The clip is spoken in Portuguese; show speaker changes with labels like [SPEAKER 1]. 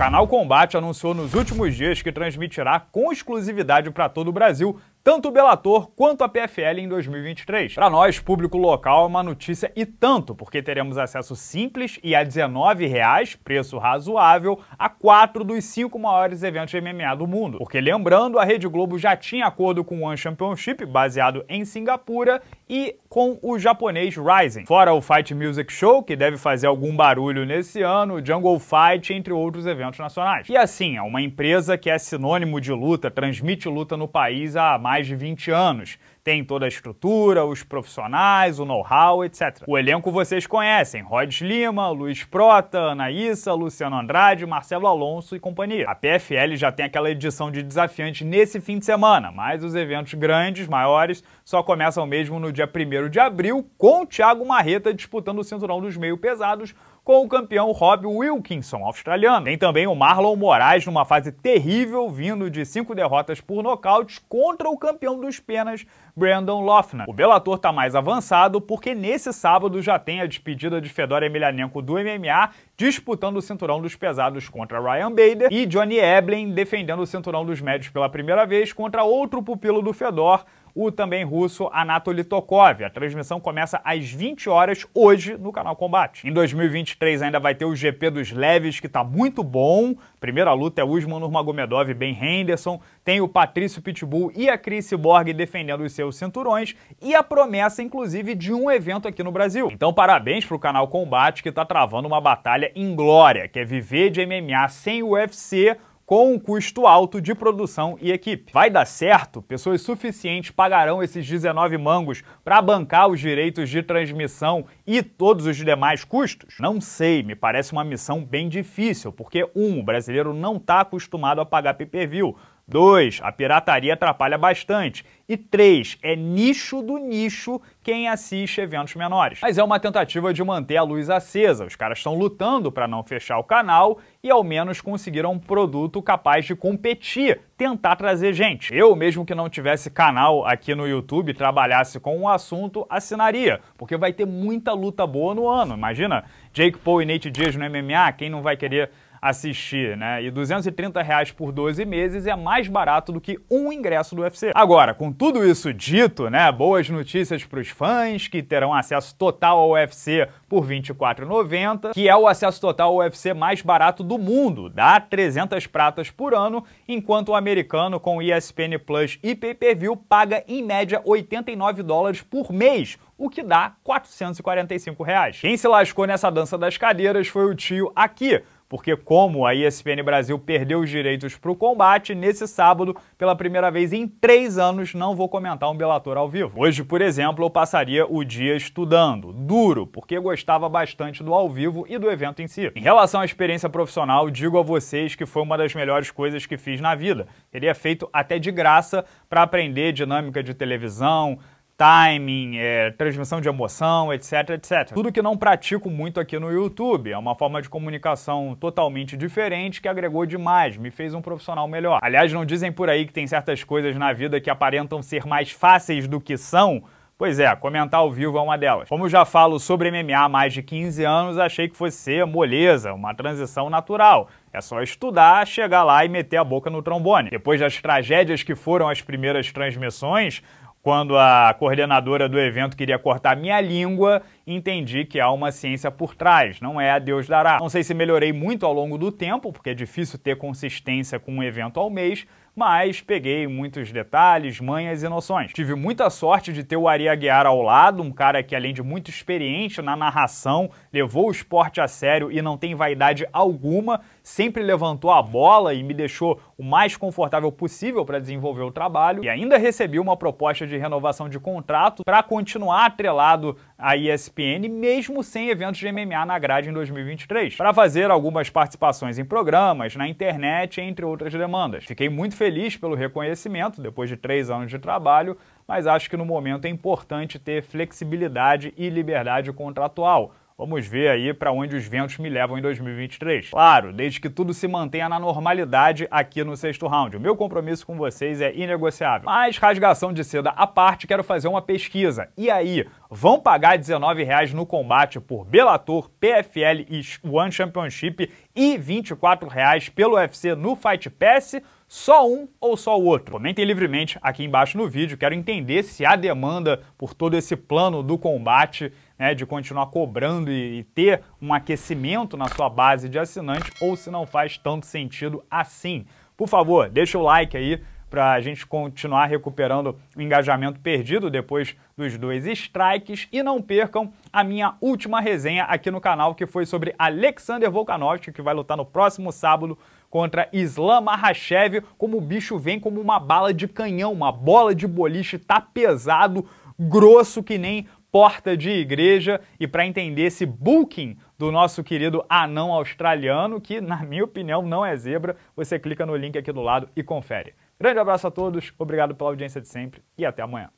[SPEAKER 1] canal Combate anunciou nos últimos dias que transmitirá com exclusividade para todo o Brasil tanto o Belator quanto a PFL em 2023. Para nós, público local, é uma notícia e tanto, porque teremos acesso simples e a R$19,00, preço razoável, a quatro dos cinco maiores eventos de MMA do mundo. Porque lembrando, a Rede Globo já tinha acordo com o One Championship, baseado em Singapura, e com o japonês Rising. Fora o Fight Music Show, que deve fazer algum barulho nesse ano, Jungle Fight, entre outros eventos nacionais. E assim, é uma empresa que é sinônimo de luta, transmite luta no país há mais mais de 20 anos. Tem toda a estrutura, os profissionais, o know-how, etc. O elenco vocês conhecem: Rod Lima, Luiz Prota, Anaíssa, Luciano Andrade, Marcelo Alonso e companhia. A PFL já tem aquela edição de desafiante nesse fim de semana, mas os eventos grandes, maiores, só começam mesmo no dia 1 de abril, com o Thiago Marreta disputando o cinturão dos meio pesados com o campeão Rob Wilkinson, australiano. Tem também o Marlon Moraes numa fase terrível, vindo de cinco derrotas por nocaute contra o campeão dos penas, Brandon Loughnan. O Bellator está mais avançado porque nesse sábado já tem a despedida de Fedor Emelianenko do MMA disputando o cinturão dos pesados contra Ryan Bader e Johnny Eblen defendendo o cinturão dos médios pela primeira vez contra outro pupilo do Fedor, o também russo Anatoly Tokov. A transmissão começa às 20 horas hoje no canal Combate. Em 2023 ainda vai ter o GP dos Leves, que está muito bom. Primeira luta é Usman Nurmagomedov e Ben Henderson. Tem o Patrício Pitbull e a Chris Borg defendendo os seus cinturões e a promessa, inclusive, de um evento aqui no Brasil. Então, parabéns para o canal Combate, que está travando uma batalha em glória, que é viver de MMA sem UFC com um custo alto de produção e equipe. Vai dar certo? Pessoas suficientes pagarão esses 19 mangos para bancar os direitos de transmissão e todos os demais custos? Não sei, me parece uma missão bem difícil, porque um, o brasileiro não está acostumado a pagar pay-per-view. Dois, a pirataria atrapalha bastante. E três, é nicho do nicho quem assiste eventos menores. Mas é uma tentativa de manter a luz acesa. Os caras estão lutando para não fechar o canal e ao menos conseguiram um produto capaz de competir, tentar trazer gente. Eu, mesmo que não tivesse canal aqui no YouTube, trabalhasse com o um assunto, assinaria, porque vai ter muita luta boa no ano. Imagina Jake Paul e Nate Diaz no MMA, quem não vai querer assistir, né? E 230 reais por 12 meses é mais barato do que um ingresso do UFC. Agora, com tudo isso dito, né? Boas notícias para os fãs que terão acesso total ao UFC por 24,90, que é o acesso total ao UFC mais barato do mundo, dá 300 pratas por ano, enquanto o americano com ESPN Plus e Pay-Per-View paga em média 89 dólares por mês, o que dá 445 reais. Quem se lascou nessa dança das cadeiras foi o tio aqui, porque como a ESPN Brasil perdeu os direitos para o combate, nesse sábado, pela primeira vez em três anos, não vou comentar um Bellator ao vivo. Hoje, por exemplo, eu passaria o dia estudando, duro, porque gostava bastante do ao vivo e do evento em si. Em relação à experiência profissional, digo a vocês que foi uma das melhores coisas que fiz na vida. Teria feito até de graça para aprender dinâmica de televisão, timing, é, transmissão de emoção, etc, etc. Tudo que não pratico muito aqui no YouTube. É uma forma de comunicação totalmente diferente que agregou demais, me fez um profissional melhor. Aliás, não dizem por aí que tem certas coisas na vida que aparentam ser mais fáceis do que são? Pois é, comentar ao vivo é uma delas. Como já falo sobre MMA há mais de 15 anos, achei que fosse ser moleza, uma transição natural. É só estudar, chegar lá e meter a boca no trombone. Depois das tragédias que foram as primeiras transmissões, quando a coordenadora do evento queria cortar minha língua, entendi que há uma ciência por trás, não é a Deus dará. Não sei se melhorei muito ao longo do tempo, porque é difícil ter consistência com um evento ao mês, mas peguei muitos detalhes, manhas e noções. Tive muita sorte de ter o Ari Aguiar ao lado, um cara que além de muito experiente na narração, levou o esporte a sério e não tem vaidade alguma, sempre levantou a bola e me deixou o mais confortável possível para desenvolver o trabalho e ainda recebi uma proposta de renovação de contrato para continuar atrelado a ESPN, mesmo sem eventos de MMA na grade em 2023, para fazer algumas participações em programas, na internet, entre outras demandas. Fiquei muito feliz pelo reconhecimento, depois de três anos de trabalho, mas acho que no momento é importante ter flexibilidade e liberdade contratual Vamos ver aí para onde os ventos me levam em 2023. Claro, desde que tudo se mantenha na normalidade aqui no sexto round. O meu compromisso com vocês é inegociável. Mas rasgação de seda à parte, quero fazer uma pesquisa. E aí, vão pagar R$19 no combate por Bellator, PFL e One Championship e R$24 pelo UFC no Fight Pass? Só um ou só o outro? Comentem livremente aqui embaixo no vídeo, quero entender se há demanda por todo esse plano do combate né, de continuar cobrando e, ter um aquecimento na sua base de assinantes ou se não faz tanto sentido assim. Por favor, deixa o like aí para a gente continuar recuperando o engajamento perdido depois dos dois strikes e não percam a minha última resenha aqui no canal que foi sobre Alexander Volkanovski que vai lutar no próximo sábado contra Islam Mahashev, como o bicho vem como uma bala de canhão, uma bola de boliche, tá pesado, grosso que nem porta de igreja e para entender esse booking do nosso querido anão australiano, que na minha opinião não é zebra, você clica no link aqui do lado e confere. Grande abraço a todos, obrigado pela audiência de sempre e até amanhã.